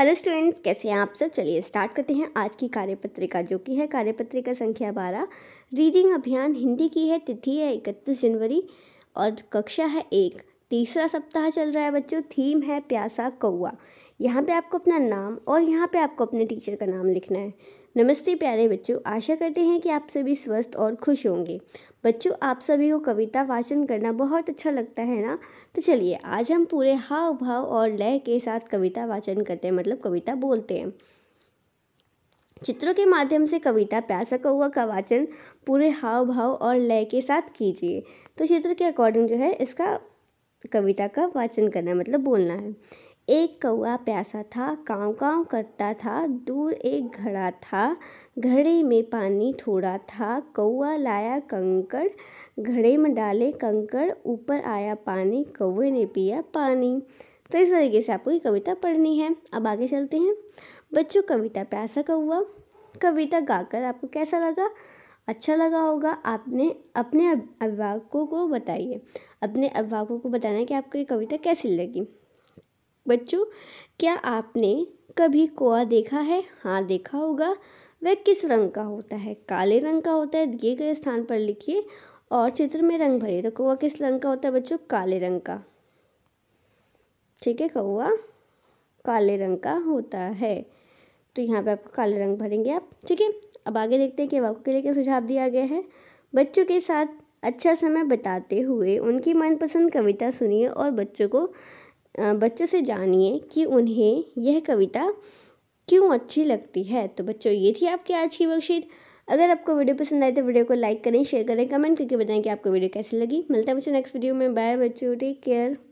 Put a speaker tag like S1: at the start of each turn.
S1: hello students कैसे हैं आप सब चलिए स्टार्ट करते हैं आज की कार्यपत्रिका जो कि है कार्यपत्रिका संख्या बारह रीडिंग अभियान हिंदी की है तिथि है इकतीस जनवरी और कक्षा है एक तीसरा सप्ताह चल रहा है बच्चों थीम है प्यासा कौआ यहाँ पे आपको अपना नाम और यहाँ पे आपको अपने टीचर का नाम लिखना है नमस्ते प्यारे बच्चों आशा करते हैं कि आप सभी स्वस्थ और खुश होंगे बच्चों आप सभी को कविता वाचन करना बहुत अच्छा लगता है ना तो चलिए आज हम पूरे हाव भाव और लय के साथ कविता वाचन करते हैं मतलब कविता बोलते हैं चित्रों के माध्यम से कविता प्यासा कौआ का वाचन पूरे हाव भाव और लय के साथ कीजिए तो चित्र के अकॉर्डिंग जो है इसका कविता का वाचन करना मतलब बोलना है एक कौआ प्यासा था काँव काँव करता था दूर एक घड़ा था घड़े में पानी थोड़ा था कौआ लाया कंकड़ घड़े में डाले कंकड़ ऊपर आया पानी कौए ने पिया पानी तो इस तरीके से आपको ये कविता पढ़नी है अब आगे चलते हैं बच्चों कविता प्यासा कौआ कविता गाकर आपको कैसा लगा अच्छा लगा होगा आपने अपने अभिभावकों को बताइए अपने अभिभावकों को बताना कि आपको ये कविता कैसी लगी बच्चों क्या आपने कभी कोआ देखा है हाँ देखा होगा वह किस रंग का होता है काले रंग का होता है दिए गए स्थान पर लिखिए और चित्र में रंग भरिए तो कौआ किस रंग का होता है बच्चों काले रंग का ठीक है कौआ काले रंग का होता है तो यहाँ पे आपको काले रंग भरेंगे आप ठीक है अब आगे देखते हैं कि वाक्य के लिए क्या सुझाव दिया गया है बच्चों के साथ अच्छा समय बताते हुए उनकी मनपसंद कविता सुनिए और बच्चों को बच्चों से जानिए कि उन्हें यह कविता क्यों अच्छी लगती है तो बच्चों ये थी आपकी आज की वर्कशीट अगर आपको वीडियो पसंद आए तो वीडियो को लाइक करें शेयर करें कमेंट करके बताएं कि आपको वीडियो कैसी लगी मिलता है मुझे नेक्स्ट वीडियो में बाय बच्चों टेक केयर